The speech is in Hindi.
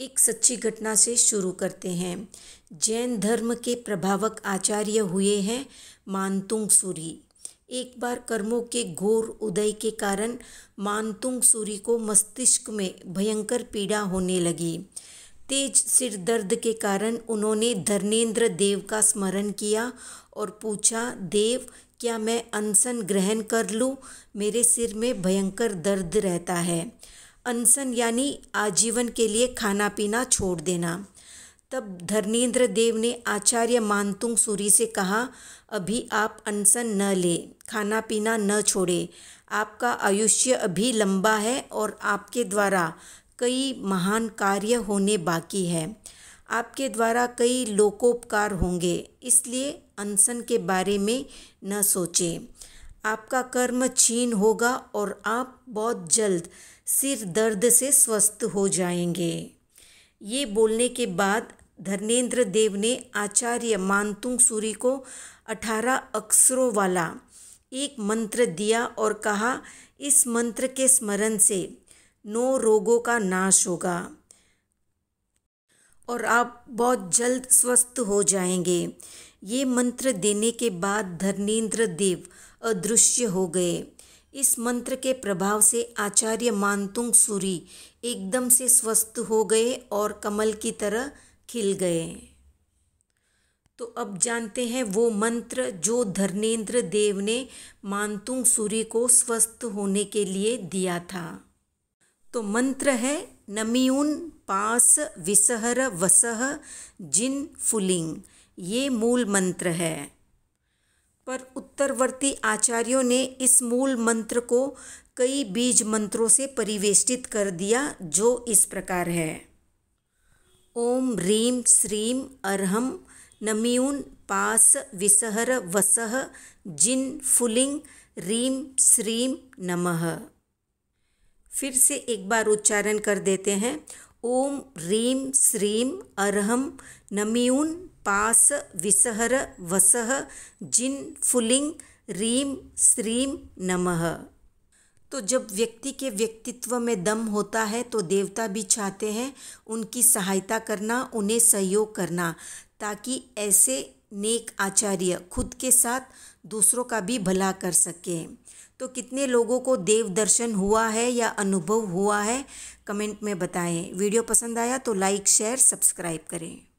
एक सच्ची घटना से शुरू करते हैं जैन धर्म के प्रभावक आचार्य हुए हैं मानतुंग सूरी एक बार कर्मों के घोर उदय के कारण मानतुंग सूरी को मस्तिष्क में भयंकर पीड़ा होने लगी तेज सिर दर्द के कारण उन्होंने धर्मेंद्र देव का स्मरण किया और पूछा देव क्या मैं अनसन ग्रहण कर लूँ मेरे सिर में भयंकर दर्द रहता है अनसन यानी आजीवन के लिए खाना पीना छोड़ देना तब धर्मेंद्र देव ने आचार्य मानतुंग सूरी से कहा अभी आप अनसन न ले खाना पीना न छोड़े आपका आयुष्य अभी लंबा है और आपके द्वारा कई महान कार्य होने बाकी है आपके द्वारा कई लोकोपकार होंगे इसलिए अनसन के बारे में न सोचें आपका कर्म छीन होगा और आप बहुत जल्द सिर दर्द से स्वस्थ हो जाएंगे ये बोलने के बाद धर्मेंद्र देव ने आचार्य मानतुंग सूरी को अठारह अक्षरों वाला एक मंत्र दिया और कहा इस मंत्र के स्मरण से नौ रोगों का नाश होगा और आप बहुत जल्द स्वस्थ हो जाएंगे ये मंत्र देने के बाद धर्मेंद्र देव अदृश्य हो गए इस मंत्र के प्रभाव से आचार्य मानतुंग सूरी एकदम से स्वस्थ हो गए और कमल की तरह खिल गए तो अब जानते हैं वो मंत्र जो धर्मेंद्र देव ने मानतुंग सूरी को स्वस्थ होने के लिए दिया था तो मंत्र है नमीउन पास विसहर वसह जिन फुलिंग ये मूल मंत्र है पर उत्तरवर्ती आचार्यों ने इस मूल मंत्र को कई बीज मंत्रों से परिवेष्टित कर दिया जो इस प्रकार है ओम रीम श्रीम अरहम नम्यून पास विसहर वसह जिन फुलिंग रीम श्रीम नमः फिर से एक बार उच्चारण कर देते हैं ओम रीम श्रीम अरहम नम्यून् पास विसहर वसह जिन फुलिंग रीम श्रीम नमः तो जब व्यक्ति के व्यक्तित्व में दम होता है तो देवता भी चाहते हैं उनकी सहायता करना उन्हें सहयोग करना ताकि ऐसे नेक आचार्य खुद के साथ दूसरों का भी भला कर सकें तो कितने लोगों को देव दर्शन हुआ है या अनुभव हुआ है कमेंट में बताएं वीडियो पसंद आया तो लाइक शेयर सब्सक्राइब करें